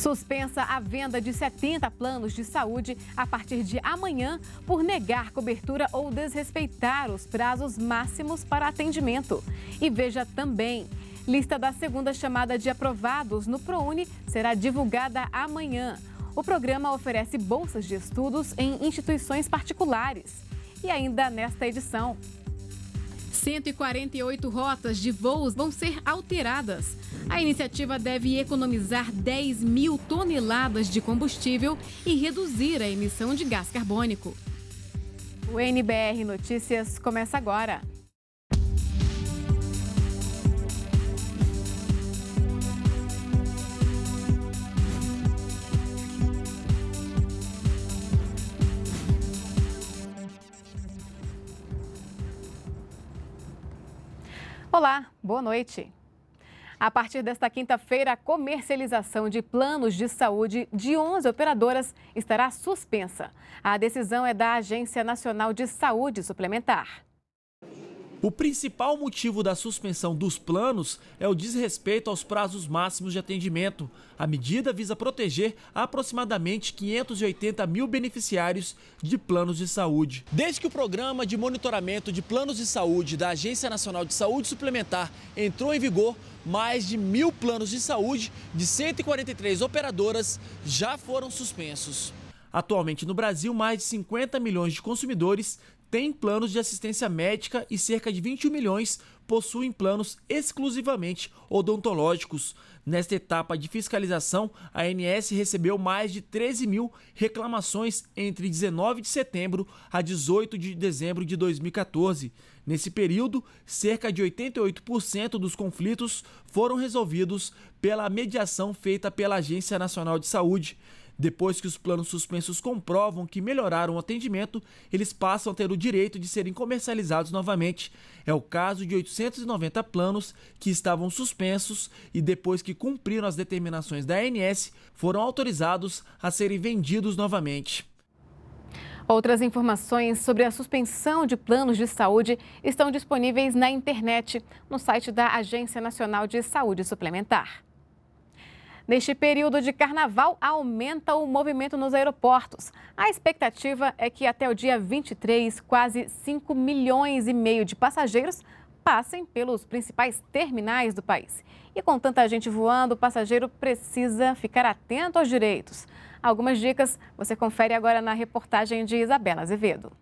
Suspensa a venda de 70 planos de saúde a partir de amanhã por negar cobertura ou desrespeitar os prazos máximos para atendimento. E veja também. Lista da segunda chamada de aprovados no ProUni será divulgada amanhã. O programa oferece bolsas de estudos em instituições particulares. E ainda nesta edição, 148 rotas de voos vão ser alteradas. A iniciativa deve economizar 10 mil toneladas de combustível e reduzir a emissão de gás carbônico. O NBR Notícias começa agora. Olá, boa noite. A partir desta quinta-feira, a comercialização de planos de saúde de 11 operadoras estará suspensa. A decisão é da Agência Nacional de Saúde Suplementar. O principal motivo da suspensão dos planos é o desrespeito aos prazos máximos de atendimento. A medida visa proteger aproximadamente 580 mil beneficiários de planos de saúde. Desde que o programa de monitoramento de planos de saúde da Agência Nacional de Saúde Suplementar entrou em vigor, mais de mil planos de saúde de 143 operadoras já foram suspensos. Atualmente no Brasil, mais de 50 milhões de consumidores têm planos de assistência médica e cerca de 21 milhões possuem planos exclusivamente odontológicos. Nesta etapa de fiscalização, a ANS recebeu mais de 13 mil reclamações entre 19 de setembro a 18 de dezembro de 2014. Nesse período, cerca de 88% dos conflitos foram resolvidos pela mediação feita pela Agência Nacional de Saúde. Depois que os planos suspensos comprovam que melhoraram o atendimento, eles passam a ter o direito de serem comercializados novamente. É o caso de 890 planos que estavam suspensos e depois que cumpriram as determinações da ANS, foram autorizados a serem vendidos novamente. Outras informações sobre a suspensão de planos de saúde estão disponíveis na internet, no site da Agência Nacional de Saúde Suplementar. Neste período de carnaval, aumenta o movimento nos aeroportos. A expectativa é que até o dia 23, quase 5 milhões e meio de passageiros passem pelos principais terminais do país. E com tanta gente voando, o passageiro precisa ficar atento aos direitos. Algumas dicas você confere agora na reportagem de Isabela Azevedo.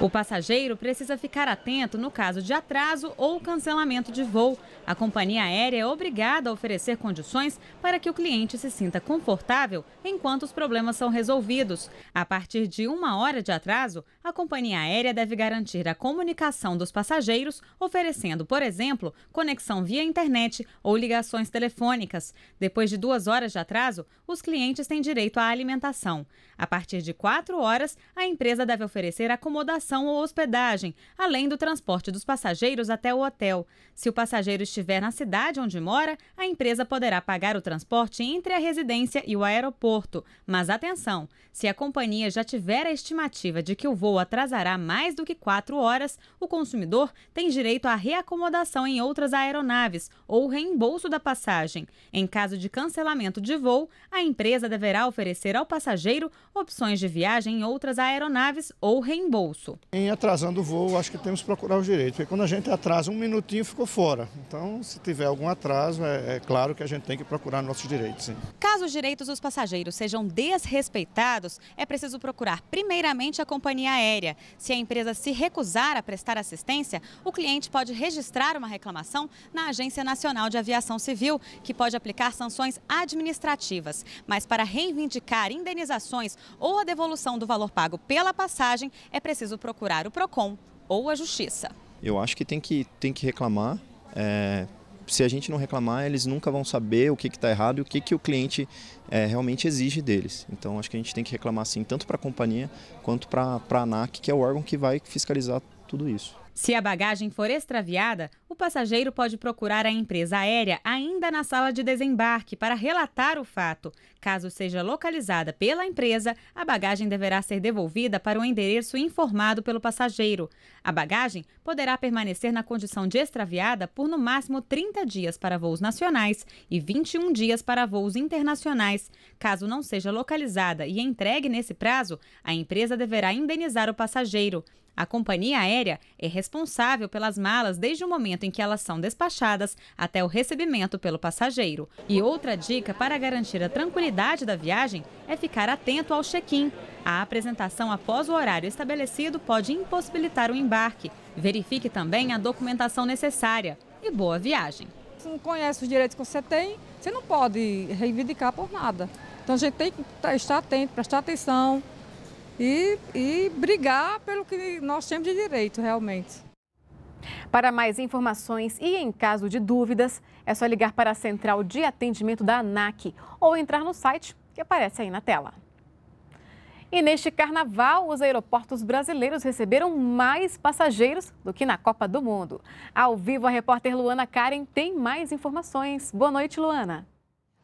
O passageiro precisa ficar atento no caso de atraso ou cancelamento de voo. A companhia aérea é obrigada a oferecer condições para que o cliente se sinta confortável enquanto os problemas são resolvidos. A partir de uma hora de atraso, a companhia aérea deve garantir a comunicação dos passageiros, oferecendo, por exemplo, conexão via internet ou ligações telefônicas. Depois de duas horas de atraso, os clientes têm direito à alimentação. A partir de quatro horas, a empresa deve oferecer acomodação alimentação ou hospedagem, além do transporte dos passageiros até o hotel. Se o passageiro estiver na cidade onde mora, a empresa poderá pagar o transporte entre a residência e o aeroporto. Mas atenção: se a companhia já tiver a estimativa de que o voo atrasará mais do que quatro horas, o consumidor tem direito à reacomodação em outras aeronaves ou reembolso da passagem. Em caso de cancelamento de voo, a empresa deverá oferecer ao passageiro opções de viagem em outras aeronaves ou reembolso. Em atrasando o voo, acho que temos que procurar os direitos, porque quando a gente atrasa um minutinho, ficou fora. Então, se tiver algum atraso, é, é claro que a gente tem que procurar nossos direitos. Sim. Caso os direitos dos passageiros sejam desrespeitados, é preciso procurar primeiramente a companhia aérea. Se a empresa se recusar a prestar assistência, o cliente pode registrar uma reclamação na Agência Nacional de Aviação Civil, que pode aplicar sanções administrativas. Mas para reivindicar indenizações ou a devolução do valor pago pela passagem, é preciso procurar procurar o PROCON ou a Justiça. Eu acho que tem que, tem que reclamar. É, se a gente não reclamar, eles nunca vão saber o que está errado e o que, que o cliente é, realmente exige deles. Então, acho que a gente tem que reclamar, assim, tanto para a companhia quanto para a ANAC, que é o órgão que vai fiscalizar tudo isso. Se a bagagem for extraviada, o passageiro pode procurar a empresa aérea ainda na sala de desembarque para relatar o fato. Caso seja localizada pela empresa, a bagagem deverá ser devolvida para o endereço informado pelo passageiro. A bagagem poderá permanecer na condição de extraviada por no máximo 30 dias para voos nacionais e 21 dias para voos internacionais. Caso não seja localizada e entregue nesse prazo, a empresa deverá indenizar o passageiro. A companhia aérea é responsável pelas malas desde o momento em que elas são despachadas até o recebimento pelo passageiro. E outra dica para garantir a tranquilidade da viagem é ficar atento ao check-in. A apresentação após o horário estabelecido pode impossibilitar o embarque. Verifique também a documentação necessária. E boa viagem! Você não conhece os direitos que você tem, você não pode reivindicar por nada. Então a gente tem que estar atento, prestar atenção e, e brigar pelo que nós temos de direito, realmente. Para mais informações e em caso de dúvidas, é só ligar para a central de atendimento da ANAC ou entrar no site que aparece aí na tela. E neste carnaval, os aeroportos brasileiros receberam mais passageiros do que na Copa do Mundo. Ao vivo, a repórter Luana Karen tem mais informações. Boa noite, Luana.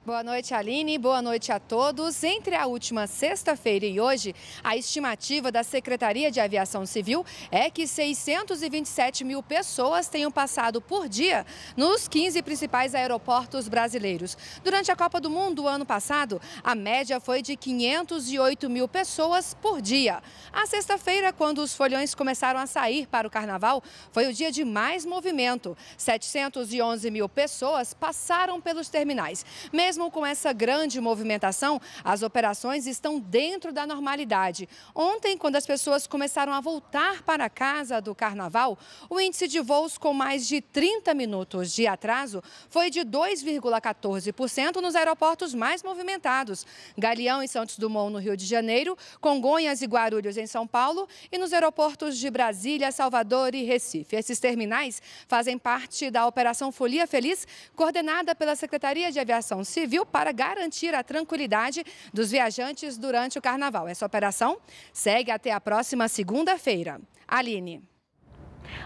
Boa noite, Aline. Boa noite a todos. Entre a última sexta-feira e hoje, a estimativa da Secretaria de Aviação Civil é que 627 mil pessoas tenham passado por dia nos 15 principais aeroportos brasileiros. Durante a Copa do Mundo, do ano passado, a média foi de 508 mil pessoas por dia. A sexta-feira, quando os folhões começaram a sair para o carnaval, foi o dia de mais movimento. 711 mil pessoas passaram pelos terminais. Mesmo com essa grande movimentação, as operações estão dentro da normalidade. Ontem, quando as pessoas começaram a voltar para casa do carnaval, o índice de voos com mais de 30 minutos de atraso foi de 2,14% nos aeroportos mais movimentados. Galeão e Santos Dumont, no Rio de Janeiro, Congonhas e Guarulhos, em São Paulo, e nos aeroportos de Brasília, Salvador e Recife. Esses terminais fazem parte da Operação Folia Feliz, coordenada pela Secretaria de Aviação Civil para garantir a tranquilidade dos viajantes durante o carnaval. Essa operação segue até a próxima segunda-feira. Aline.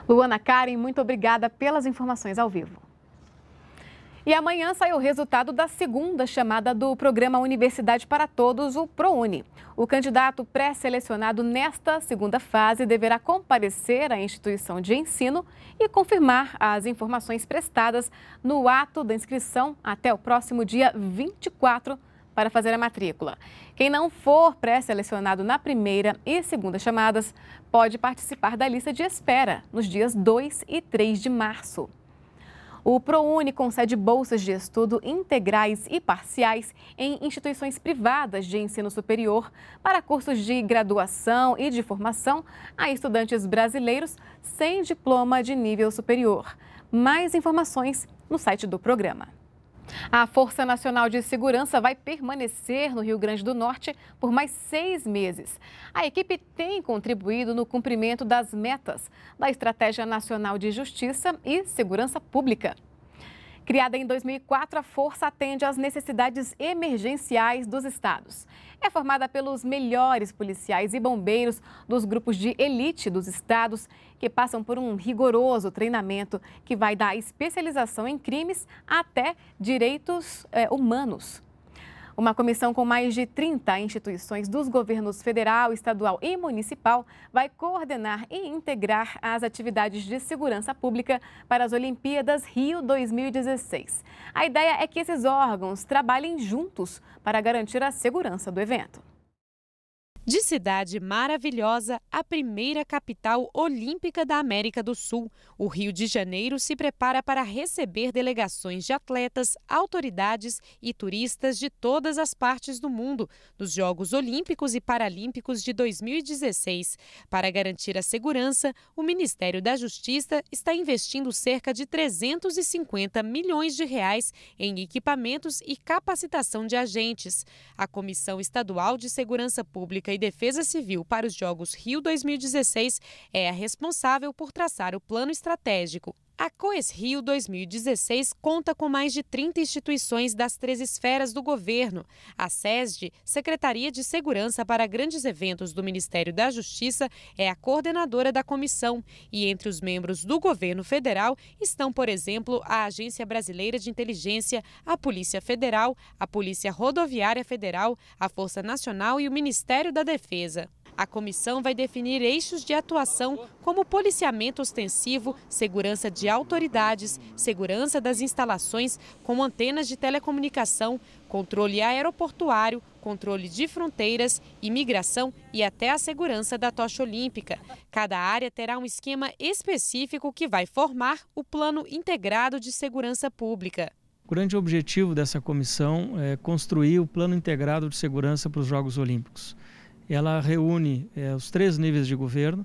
Luana Karen, muito obrigada pelas informações ao vivo. E amanhã sai o resultado da segunda chamada do programa Universidade para Todos, o ProUni. O candidato pré-selecionado nesta segunda fase deverá comparecer à instituição de ensino e confirmar as informações prestadas no ato da inscrição até o próximo dia 24 para fazer a matrícula. Quem não for pré-selecionado na primeira e segunda chamadas pode participar da lista de espera nos dias 2 e 3 de março. O ProUni concede bolsas de estudo integrais e parciais em instituições privadas de ensino superior para cursos de graduação e de formação a estudantes brasileiros sem diploma de nível superior. Mais informações no site do programa. A Força Nacional de Segurança vai permanecer no Rio Grande do Norte por mais seis meses. A equipe tem contribuído no cumprimento das metas da Estratégia Nacional de Justiça e Segurança Pública. Criada em 2004, a Força atende às necessidades emergenciais dos estados é formada pelos melhores policiais e bombeiros dos grupos de elite dos estados, que passam por um rigoroso treinamento que vai da especialização em crimes até direitos é, humanos. Uma comissão com mais de 30 instituições dos governos federal, estadual e municipal vai coordenar e integrar as atividades de segurança pública para as Olimpíadas Rio 2016. A ideia é que esses órgãos trabalhem juntos para garantir a segurança do evento. De cidade maravilhosa, a primeira capital olímpica da América do Sul, o Rio de Janeiro se prepara para receber delegações de atletas, autoridades e turistas de todas as partes do mundo nos Jogos Olímpicos e Paralímpicos de 2016. Para garantir a segurança, o Ministério da Justiça está investindo cerca de 350 milhões de reais em equipamentos e capacitação de agentes. A Comissão Estadual de Segurança Pública e e Defesa Civil para os Jogos Rio 2016 é a responsável por traçar o plano estratégico a Coes Rio 2016 conta com mais de 30 instituições das três esferas do governo. A SESD, Secretaria de Segurança para Grandes Eventos do Ministério da Justiça, é a coordenadora da comissão. E entre os membros do governo federal estão, por exemplo, a Agência Brasileira de Inteligência, a Polícia Federal, a Polícia Rodoviária Federal, a Força Nacional e o Ministério da Defesa. A comissão vai definir eixos de atuação como policiamento ostensivo, segurança de autoridades, segurança das instalações com antenas de telecomunicação, controle aeroportuário, controle de fronteiras, imigração e até a segurança da tocha olímpica. Cada área terá um esquema específico que vai formar o Plano Integrado de Segurança Pública. O grande objetivo dessa comissão é construir o Plano Integrado de Segurança para os Jogos Olímpicos ela reúne é, os três níveis de governo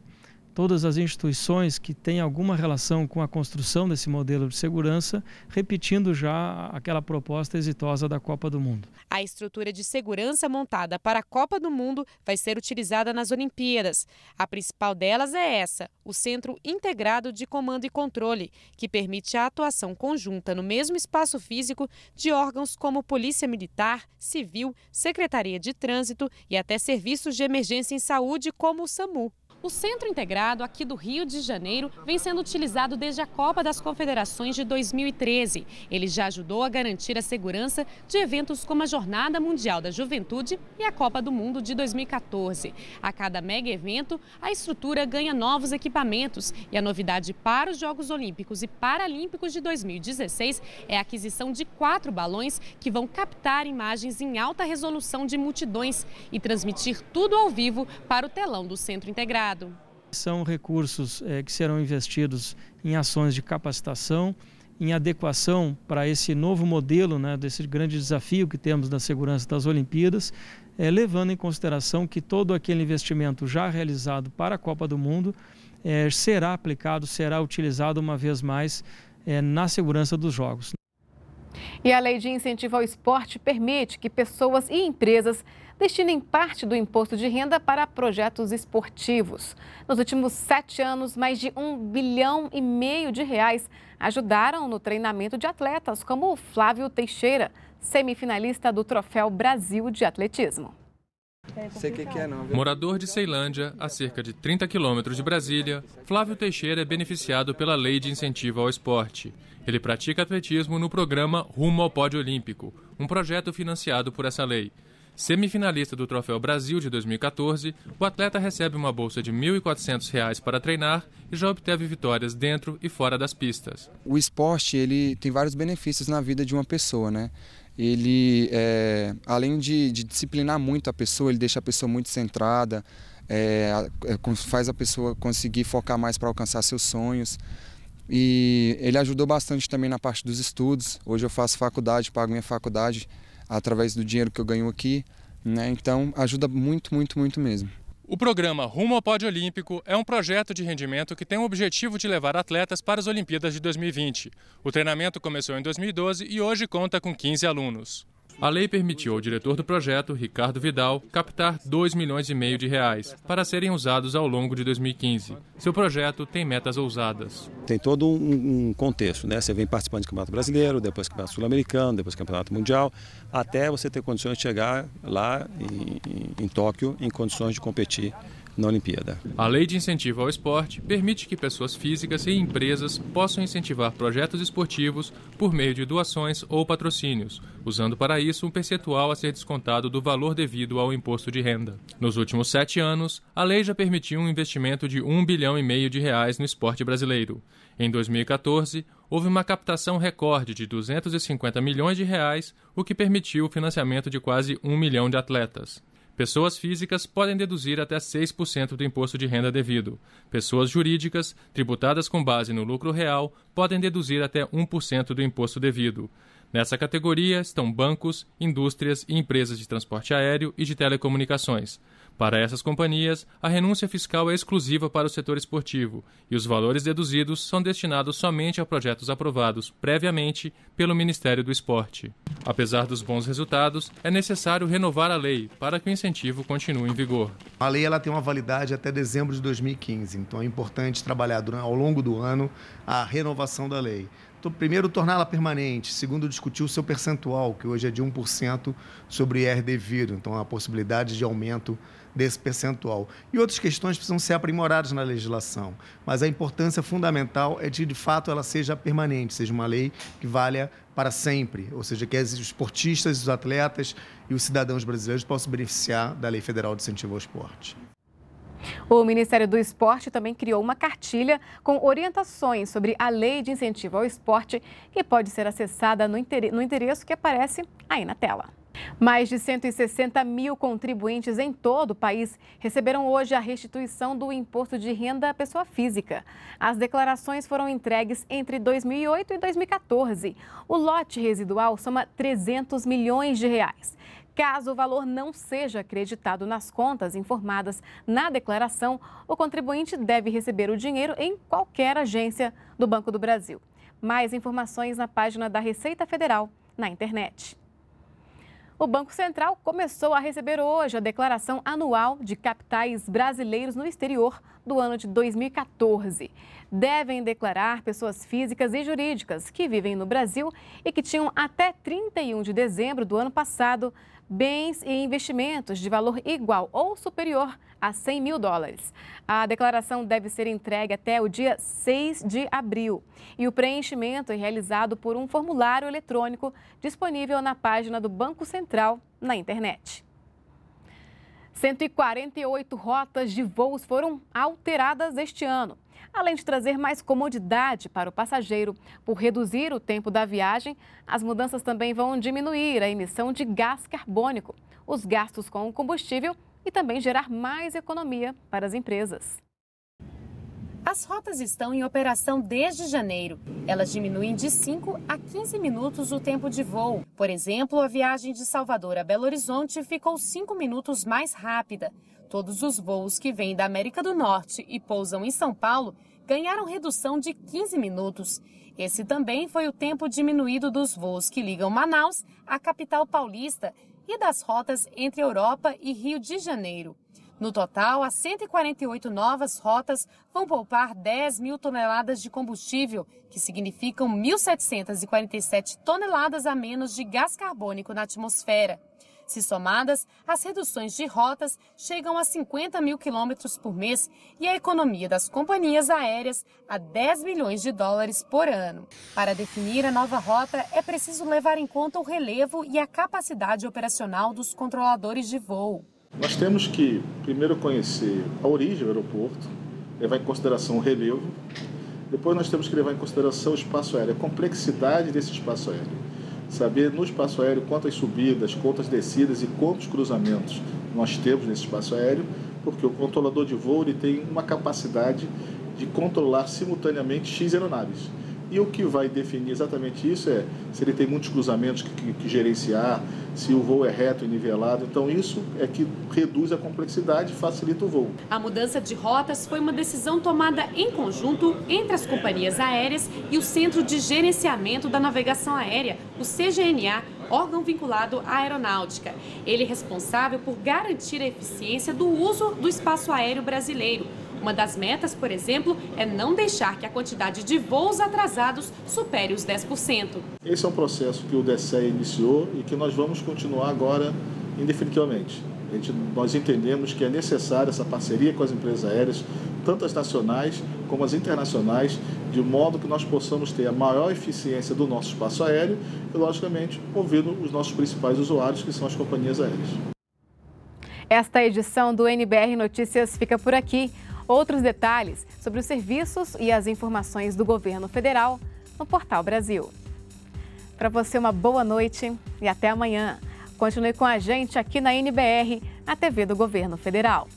todas as instituições que têm alguma relação com a construção desse modelo de segurança, repetindo já aquela proposta exitosa da Copa do Mundo. A estrutura de segurança montada para a Copa do Mundo vai ser utilizada nas Olimpíadas. A principal delas é essa, o Centro Integrado de Comando e Controle, que permite a atuação conjunta no mesmo espaço físico de órgãos como Polícia Militar, Civil, Secretaria de Trânsito e até serviços de emergência em saúde, como o SAMU. O Centro Integrado aqui do Rio de Janeiro vem sendo utilizado desde a Copa das Confederações de 2013. Ele já ajudou a garantir a segurança de eventos como a Jornada Mundial da Juventude e a Copa do Mundo de 2014. A cada mega evento, a estrutura ganha novos equipamentos e a novidade para os Jogos Olímpicos e Paralímpicos de 2016 é a aquisição de quatro balões que vão captar imagens em alta resolução de multidões e transmitir tudo ao vivo para o telão do Centro Integrado mercado? São recursos é, que serão investidos em ações de capacitação, em adequação para esse novo modelo, né, desse grande desafio que temos da segurança das Olimpíadas, é, levando em consideração que todo aquele investimento já realizado para a Copa do Mundo é, será aplicado, será utilizado uma vez mais é, na segurança dos Jogos. E a lei de incentivo ao esporte permite que pessoas e empresas destinem parte do imposto de renda para projetos esportivos. Nos últimos sete anos, mais de um bilhão e meio de reais ajudaram no treinamento de atletas como Flávio Teixeira, semifinalista do Troféu Brasil de Atletismo. É, Morador de Ceilândia, a cerca de 30 quilômetros de Brasília, Flávio Teixeira é beneficiado pela Lei de Incentivo ao Esporte. Ele pratica atletismo no programa Rumo ao Pódio Olímpico, um projeto financiado por essa lei. Semifinalista do Troféu Brasil de 2014, o atleta recebe uma bolsa de R$ 1.400 para treinar e já obteve vitórias dentro e fora das pistas. O esporte ele tem vários benefícios na vida de uma pessoa, né? Ele, é, além de, de disciplinar muito a pessoa, ele deixa a pessoa muito centrada, é, é faz a pessoa conseguir focar mais para alcançar seus sonhos. E ele ajudou bastante também na parte dos estudos. Hoje eu faço faculdade, pago minha faculdade através do dinheiro que eu ganho aqui. Né? Então ajuda muito, muito, muito mesmo. O programa Rumo ao Pódio Olímpico é um projeto de rendimento que tem o objetivo de levar atletas para as Olimpíadas de 2020. O treinamento começou em 2012 e hoje conta com 15 alunos. A lei permitiu ao diretor do projeto, Ricardo Vidal, captar 2 milhões e meio de reais para serem usados ao longo de 2015. Seu projeto tem metas ousadas. Tem todo um contexto, né? Você vem participando do Campeonato Brasileiro, depois Campeonato Sul-Americano, depois Campeonato Mundial, até você ter condições de chegar lá em, em, em Tóquio em condições de competir na Olimpíada. A lei de incentivo ao esporte permite que pessoas físicas e empresas possam incentivar projetos esportivos por meio de doações ou patrocínios, usando para isso um percentual a ser descontado do valor devido ao imposto de renda. Nos últimos sete anos, a lei já permitiu um investimento de um bilhão e meio de reais no esporte brasileiro. Em 2014, houve uma captação recorde de 250 milhões de reais, o que permitiu o financiamento de quase um milhão de atletas. Pessoas físicas podem deduzir até 6% do imposto de renda devido. Pessoas jurídicas, tributadas com base no lucro real, podem deduzir até 1% do imposto devido. Nessa categoria estão bancos, indústrias e empresas de transporte aéreo e de telecomunicações. Para essas companhias, a renúncia fiscal é exclusiva para o setor esportivo e os valores deduzidos são destinados somente a projetos aprovados previamente pelo Ministério do Esporte. Apesar dos bons resultados, é necessário renovar a lei para que o incentivo continue em vigor. A lei ela tem uma validade até dezembro de 2015, então é importante trabalhar ao longo do ano a renovação da lei primeiro, torná-la permanente. Segundo, discutir o seu percentual, que hoje é de 1% sobre IR devido. Então, a possibilidade de aumento desse percentual. E outras questões precisam ser aprimoradas na legislação. Mas a importância fundamental é de, de fato, ela seja permanente, seja uma lei que valha para sempre. Ou seja, que os esportistas, os atletas e os cidadãos brasileiros possam beneficiar da Lei Federal de Incentivo ao Esporte. O Ministério do Esporte também criou uma cartilha com orientações sobre a lei de incentivo ao esporte, que pode ser acessada no endereço que aparece aí na tela. Mais de 160 mil contribuintes em todo o país receberam hoje a restituição do imposto de renda à pessoa física. As declarações foram entregues entre 2008 e 2014. O lote residual soma 300 milhões de reais. Caso o valor não seja acreditado nas contas informadas na declaração, o contribuinte deve receber o dinheiro em qualquer agência do Banco do Brasil. Mais informações na página da Receita Federal na internet. O Banco Central começou a receber hoje a declaração anual de capitais brasileiros no exterior do ano de 2014. Devem declarar pessoas físicas e jurídicas que vivem no Brasil e que tinham até 31 de dezembro do ano passado bens e investimentos de valor igual ou superior a 100 mil dólares. A declaração deve ser entregue até o dia 6 de abril e o preenchimento é realizado por um formulário eletrônico disponível na página do Banco Central na internet. 148 rotas de voos foram alteradas este ano, além de trazer mais comodidade para o passageiro. Por reduzir o tempo da viagem, as mudanças também vão diminuir a emissão de gás carbônico, os gastos com o combustível e também gerar mais economia para as empresas. As rotas estão em operação desde janeiro. Elas diminuem de 5 a 15 minutos o tempo de voo. Por exemplo, a viagem de Salvador a Belo Horizonte ficou 5 minutos mais rápida. Todos os voos que vêm da América do Norte e pousam em São Paulo ganharam redução de 15 minutos. Esse também foi o tempo diminuído dos voos que ligam Manaus à capital paulista e das rotas entre Europa e Rio de Janeiro. No total, as 148 novas rotas vão poupar 10 mil toneladas de combustível, que significam 1.747 toneladas a menos de gás carbônico na atmosfera. Se somadas, as reduções de rotas chegam a 50 mil quilômetros por mês e a economia das companhias aéreas a 10 milhões de dólares por ano. Para definir a nova rota, é preciso levar em conta o relevo e a capacidade operacional dos controladores de voo. Nós temos que primeiro conhecer a origem do aeroporto, levar em consideração o relevo, depois nós temos que levar em consideração o espaço aéreo, a complexidade desse espaço aéreo. Saber no espaço aéreo quantas subidas, quantas descidas e quantos cruzamentos nós temos nesse espaço aéreo, porque o controlador de voo ele tem uma capacidade de controlar simultaneamente X aeronaves. E o que vai definir exatamente isso é se ele tem muitos cruzamentos que, que, que, gerenciar, se o voo é reto e nivelado. Então, isso é que reduz a complexidade e facilita o voo. A mudança de rotas foi uma decisão tomada em conjunto entre as companhias aéreas e o Centro de Gerenciamento da Navegação Aérea, o CGNA, órgão vinculado à aeronáutica. Ele é responsável por garantir a eficiência do uso do espaço aéreo brasileiro uma das metas, por exemplo, é não deixar que a quantidade de voos atrasados supere os 10%. Esse é um processo que o DSE iniciou e que nós vamos continuar agora indefinitivamente. Gente, nós entendemos que é necessária essa parceria com as empresas aéreas, tanto as nacionais como as internacionais, de modo que nós possamos ter a maior eficiência do nosso espaço aéreo e, logicamente, ouvindo os nossos principais usuários, que são as companhias aéreas. Esta edição do NBR Notícias fica por aqui. Outros detalhes sobre os serviços e as informações do governo federal no Portal Brasil. Para você, uma boa noite e até amanhã. Continue com a gente aqui na NBR, a TV do Governo Federal.